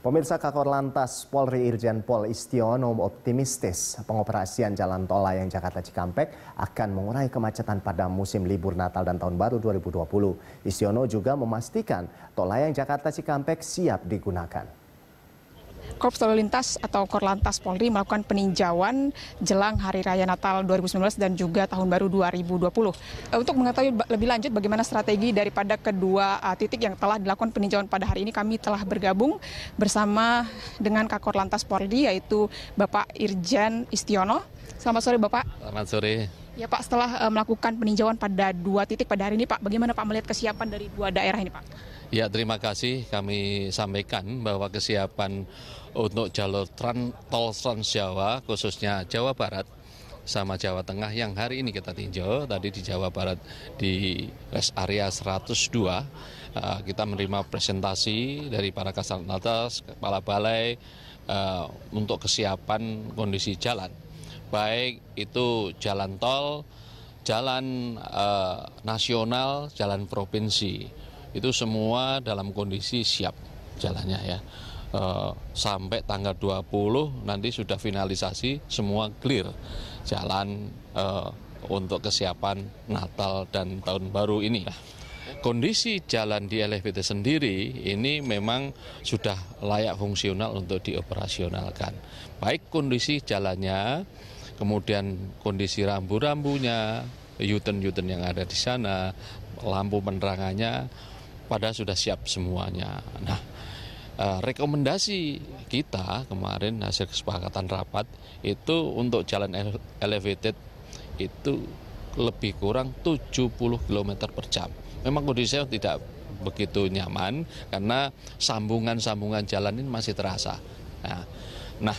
Pemirsa Kakor Lantas Polri Irjen Pol Istiono optimistis pengoperasian jalan tol layang Jakarta Cikampek akan mengurai kemacetan pada musim libur Natal dan Tahun Baru 2020. Istiono juga memastikan tol layang Jakarta Cikampek siap digunakan. Korps Lalu Lintas atau Korlantas Polri melakukan peninjauan jelang Hari Raya Natal 2019 dan juga Tahun Baru 2020. Eh, untuk mengetahui lebih lanjut bagaimana strategi daripada kedua eh, titik yang telah dilakukan peninjauan pada hari ini, kami telah bergabung bersama dengan Kakor Lantas Polri yaitu Bapak Irjen Istiono. Selamat sore Bapak. Selamat sore. Ya Pak, setelah eh, melakukan peninjauan pada dua titik pada hari ini Pak, bagaimana Pak melihat kesiapan dari dua daerah ini Pak? Ya terima kasih kami sampaikan bahwa kesiapan untuk jalur trans tol Trans Jawa khususnya Jawa Barat sama Jawa Tengah yang hari ini kita tinjau tadi di Jawa Barat di rest area 102 eh, kita menerima presentasi dari para kasat Natas kepala balai eh, untuk kesiapan kondisi jalan baik itu jalan tol jalan eh, nasional jalan provinsi itu semua dalam kondisi siap jalannya ya. E, sampai tanggal 20 nanti sudah finalisasi semua clear jalan e, untuk kesiapan Natal dan Tahun Baru ini. kondisi jalan di LFBT sendiri ini memang sudah layak fungsional untuk dioperasionalkan. Baik kondisi jalannya, kemudian kondisi rambu-rambunya, Yuten-yuten yang ada di sana, lampu penerangannya, pada sudah siap semuanya. Nah, eh, rekomendasi kita kemarin hasil kesepakatan rapat itu untuk jalan elevated itu lebih kurang 70 km per jam. Memang kondisinya tidak begitu nyaman karena sambungan-sambungan jalan ini masih terasa. Nah, nah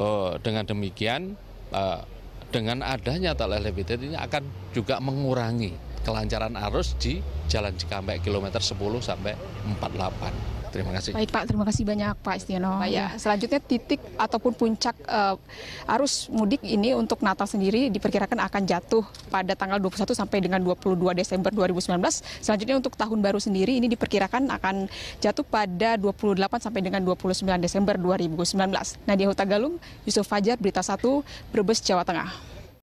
eh, dengan demikian eh, dengan adanya tol elevated ini akan juga mengurangi kelancaran arus di Jalan Cikampek kilometer 10 sampai 48. Terima kasih. Baik Pak, terima kasih banyak Pak Istiono. ya. Iya, selanjutnya titik ataupun puncak uh, arus mudik ini untuk Natal sendiri diperkirakan akan jatuh pada tanggal 21 sampai dengan 22 Desember 2019. Selanjutnya untuk tahun baru sendiri ini diperkirakan akan jatuh pada 28 sampai dengan 29 Desember 2019. Nadia Huta Galung, Yusuf Fajar, Berita 1, Brebes, Jawa Tengah.